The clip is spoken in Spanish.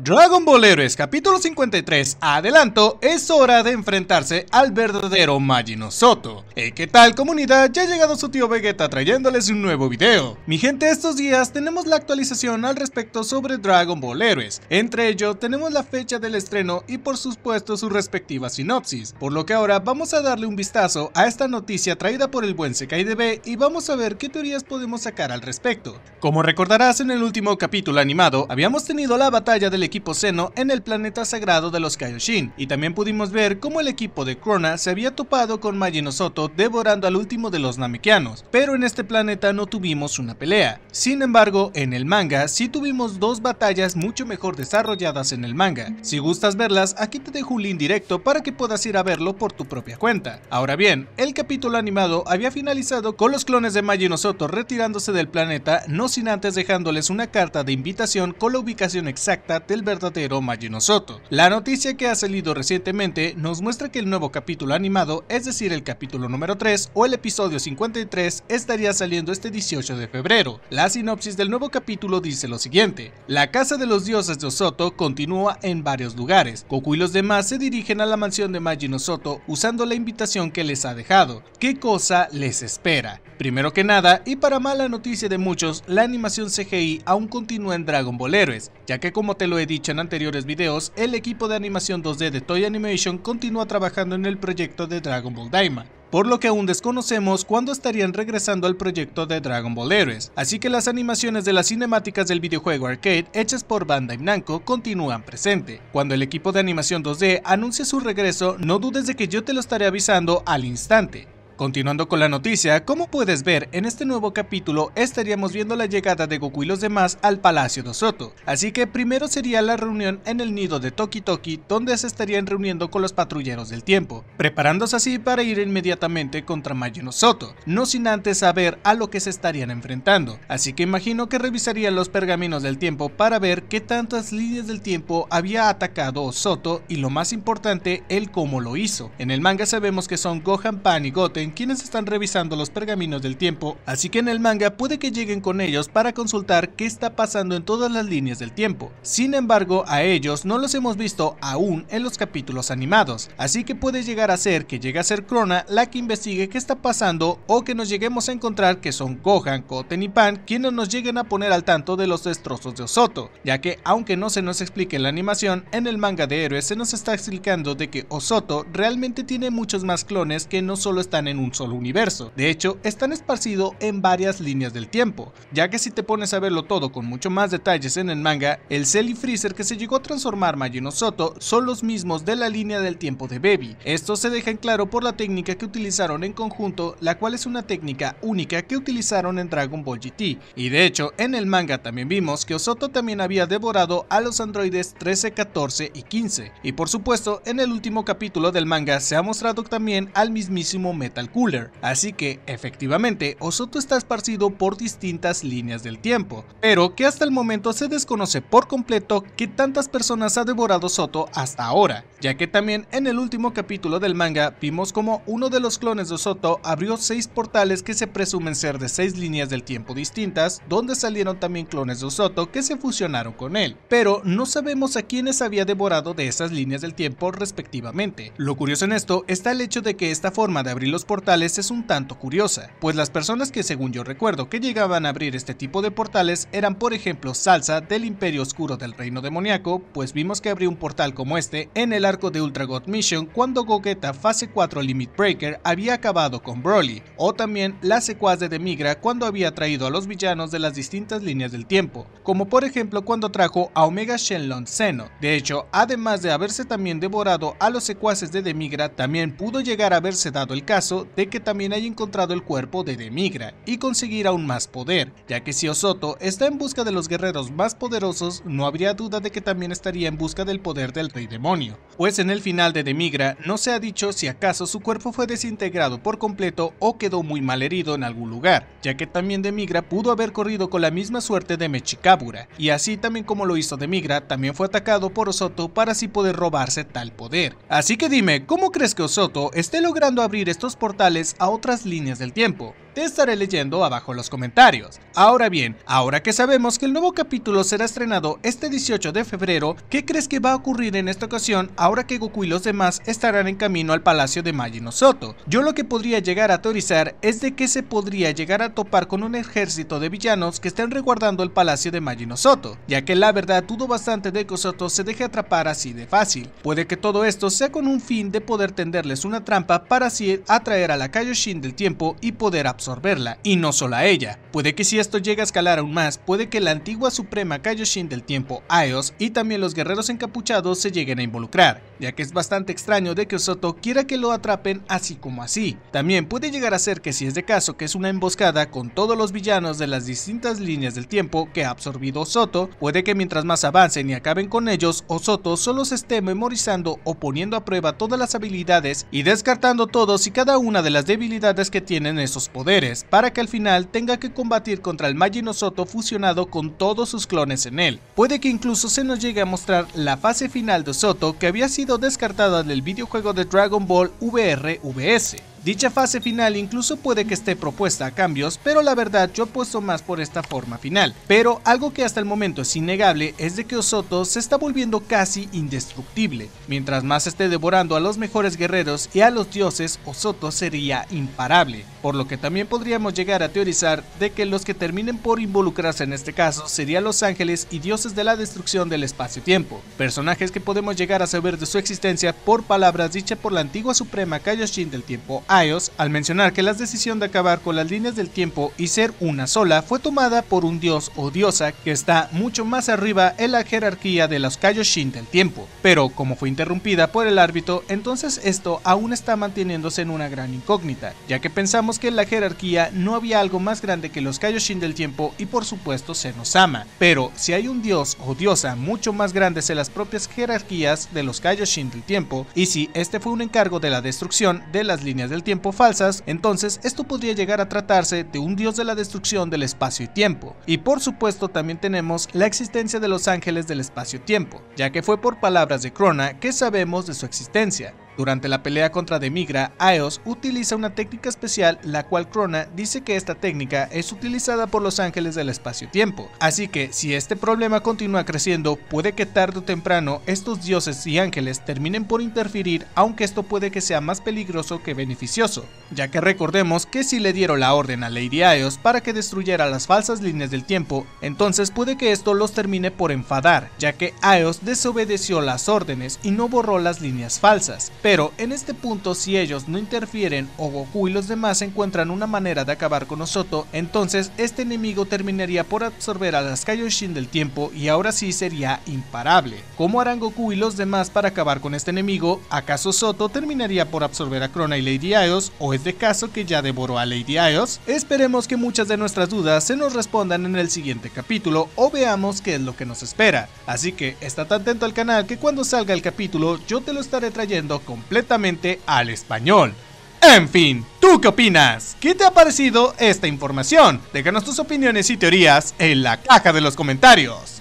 Dragon Ball Heroes capítulo 53 adelanto es hora de enfrentarse al verdadero Majin Soto. Eh, qué tal comunidad, ya ha llegado su tío Vegeta trayéndoles un nuevo video. Mi gente estos días tenemos la actualización al respecto sobre Dragon Ball Heroes, entre ellos tenemos la fecha del estreno y por supuesto su respectiva sinopsis, por lo que ahora vamos a darle un vistazo a esta noticia traída por el buen CKIDB y vamos a ver qué teorías podemos sacar al respecto. Como recordarás en el último capítulo animado habíamos tenido la batalla del equipo Seno en el planeta sagrado de los Kaioshin, y también pudimos ver cómo el equipo de Krona se había topado con Majin Soto devorando al último de los Namekianos, pero en este planeta no tuvimos una pelea. Sin embargo, en el manga sí tuvimos dos batallas mucho mejor desarrolladas en el manga. Si gustas verlas, aquí te dejo un link directo para que puedas ir a verlo por tu propia cuenta. Ahora bien, el capítulo animado había finalizado con los clones de Majin Soto retirándose del planeta, no sin antes dejándoles una carta de invitación con la ubicación exacta de verdadero Majin Soto. La noticia que ha salido recientemente nos muestra que el nuevo capítulo animado, es decir el capítulo número 3 o el episodio 53, estaría saliendo este 18 de febrero. La sinopsis del nuevo capítulo dice lo siguiente, la casa de los dioses de Osoto continúa en varios lugares, Goku y los demás se dirigen a la mansión de Majin Osoto usando la invitación que les ha dejado. ¿Qué cosa les espera? Primero que nada, y para mala noticia de muchos, la animación CGI aún continúa en Dragon Ball Heroes, ya que como te lo he dicho en anteriores videos, el equipo de animación 2D de Toy Animation continúa trabajando en el proyecto de Dragon Ball Daima, por lo que aún desconocemos cuándo estarían regresando al proyecto de Dragon Ball Heroes, así que las animaciones de las cinemáticas del videojuego arcade hechas por Bandai Namco continúan presente. Cuando el equipo de animación 2D anuncie su regreso, no dudes de que yo te lo estaré avisando al instante. Continuando con la noticia, como puedes ver, en este nuevo capítulo estaríamos viendo la llegada de Goku y los demás al Palacio de Soto, así que primero sería la reunión en el nido de Toki Toki donde se estarían reuniendo con los patrulleros del tiempo, preparándose así para ir inmediatamente contra Majin Soto, no sin antes saber a lo que se estarían enfrentando, así que imagino que revisarían los pergaminos del tiempo para ver qué tantas líneas del tiempo había atacado Soto y lo más importante, el cómo lo hizo. En el manga sabemos que son Gohan, Pan y Goten quienes están revisando los pergaminos del tiempo, así que en el manga puede que lleguen con ellos para consultar qué está pasando en todas las líneas del tiempo. Sin embargo, a ellos no los hemos visto aún en los capítulos animados, así que puede llegar a ser que llegue a ser Crona la que investigue qué está pasando o que nos lleguemos a encontrar que son Gohan, Koten y Pan quienes nos lleguen a poner al tanto de los destrozos de Osoto, ya que aunque no se nos explique en la animación, en el manga de héroes se nos está explicando de que Osoto realmente tiene muchos más clones que no solo están en un solo universo. De hecho, están esparcidos en varias líneas del tiempo, ya que si te pones a verlo todo con mucho más detalles en el manga, el Cell y Freezer que se llegó a transformar Majin Osoto son los mismos de la línea del tiempo de Baby. Esto se deja en claro por la técnica que utilizaron en conjunto, la cual es una técnica única que utilizaron en Dragon Ball GT. Y de hecho, en el manga también vimos que Osoto también había devorado a los androides 13, 14 y 15. Y por supuesto, en el último capítulo del manga se ha mostrado también al mismísimo Metal cooler, así que efectivamente Osoto está esparcido por distintas líneas del tiempo, pero que hasta el momento se desconoce por completo que tantas personas ha devorado Soto hasta ahora, ya que también en el último capítulo del manga vimos como uno de los clones de Soto abrió seis portales que se presumen ser de seis líneas del tiempo distintas, donde salieron también clones de Soto que se fusionaron con él, pero no sabemos a quiénes había devorado de esas líneas del tiempo respectivamente. Lo curioso en esto está el hecho de que esta forma de abrir los portales es un tanto curiosa, pues las personas que según yo recuerdo que llegaban a abrir este tipo de portales eran por ejemplo Salsa del Imperio Oscuro del Reino Demoníaco, pues vimos que abrió un portal como este en el arco de Ultra God Mission cuando Gogeta Fase 4 Limit Breaker había acabado con Broly, o también las secuaz de Demigra cuando había traído a los villanos de las distintas líneas del tiempo, como por ejemplo cuando trajo a Omega Shenlong Seno. De hecho, además de haberse también devorado a los secuaces de Demigra, también pudo llegar a haberse dado el caso de que también haya encontrado el cuerpo de Demigra y conseguir aún más poder, ya que si Osoto está en busca de los guerreros más poderosos, no habría duda de que también estaría en busca del poder del Rey Demonio pues en el final de Demigra no se ha dicho si acaso su cuerpo fue desintegrado por completo o quedó muy mal herido en algún lugar, ya que también Demigra pudo haber corrido con la misma suerte de Mechikabura, y así también como lo hizo Demigra, también fue atacado por Osoto para así poder robarse tal poder. Así que dime, ¿cómo crees que Osoto esté logrando abrir estos portales a otras líneas del tiempo? te estaré leyendo abajo en los comentarios. Ahora bien, ahora que sabemos que el nuevo capítulo será estrenado este 18 de febrero, ¿qué crees que va a ocurrir en esta ocasión ahora que Goku y los demás estarán en camino al palacio de Majin Soto? Yo lo que podría llegar a teorizar es de que se podría llegar a topar con un ejército de villanos que estén resguardando el palacio de Majin Soto, ya que la verdad dudo bastante de que Soto se deje atrapar así de fácil. Puede que todo esto sea con un fin de poder tenderles una trampa para así atraer a la Kaioshin del tiempo y poder absorber absorberla, y no solo a ella. Puede que si esto llega a escalar aún más, puede que la antigua Suprema Kaioshin del tiempo Aeos y también los guerreros encapuchados se lleguen a involucrar, ya que es bastante extraño de que Osoto quiera que lo atrapen así como así. También puede llegar a ser que si es de caso que es una emboscada con todos los villanos de las distintas líneas del tiempo que ha absorbido Osoto, puede que mientras más avancen y acaben con ellos, Osoto solo se esté memorizando o poniendo a prueba todas las habilidades y descartando todos y cada una de las debilidades que tienen esos poderes para que al final tenga que combatir contra el Soto fusionado con todos sus clones en él. Puede que incluso se nos llegue a mostrar la fase final de Soto que había sido descartada del videojuego de Dragon Ball VR VS. Dicha fase final incluso puede que esté propuesta a cambios, pero la verdad yo apuesto más por esta forma final. Pero algo que hasta el momento es innegable es de que Osoto se está volviendo casi indestructible. Mientras más esté devorando a los mejores guerreros y a los dioses, Osoto sería imparable. Por lo que también podríamos llegar a teorizar de que los que terminen por involucrarse en este caso serían los ángeles y dioses de la destrucción del espacio-tiempo. Personajes que podemos llegar a saber de su existencia por palabras dichas por la antigua Suprema Kaioshin del tiempo Aios al mencionar que la decisión de acabar con las líneas del tiempo y ser una sola fue tomada por un dios o diosa que está mucho más arriba en la jerarquía de los Kaioshin del tiempo, pero como fue interrumpida por el árbitro, entonces esto aún está manteniéndose en una gran incógnita, ya que pensamos que en la jerarquía no había algo más grande que los Kaioshin del tiempo y por supuesto se nos ama, pero si hay un dios o diosa mucho más grande en las propias jerarquías de los Kaioshin del tiempo, y si este fue un encargo de la destrucción de las líneas del tiempo falsas, entonces esto podría llegar a tratarse de un dios de la destrucción del espacio y tiempo. Y por supuesto también tenemos la existencia de los ángeles del espacio-tiempo, ya que fue por palabras de Crona que sabemos de su existencia. Durante la pelea contra Demigra, Aeos utiliza una técnica especial, la cual Crona dice que esta técnica es utilizada por los ángeles del espacio-tiempo. Así que, si este problema continúa creciendo, puede que tarde o temprano estos dioses y ángeles terminen por interferir, aunque esto puede que sea más peligroso que beneficioso, ya que recordemos que si le dieron la orden a Lady Aeos para que destruyera las falsas líneas del tiempo, entonces puede que esto los termine por enfadar, ya que Aeos desobedeció las órdenes y no borró las líneas falsas. Pero en este punto si ellos no interfieren o Goku y los demás encuentran una manera de acabar con Osoto, entonces este enemigo terminaría por absorber a las Kaioshin del tiempo y ahora sí sería imparable. ¿Cómo harán Goku y los demás para acabar con este enemigo? ¿Acaso Soto terminaría por absorber a Krona y Lady Ios? ¿O es de caso que ya devoró a Lady Ios? Esperemos que muchas de nuestras dudas se nos respondan en el siguiente capítulo o veamos qué es lo que nos espera. Así que está atento al canal que cuando salga el capítulo yo te lo estaré trayendo con completamente al español. En fin, ¿tú qué opinas? ¿Qué te ha parecido esta información? Déjanos tus opiniones y teorías en la caja de los comentarios.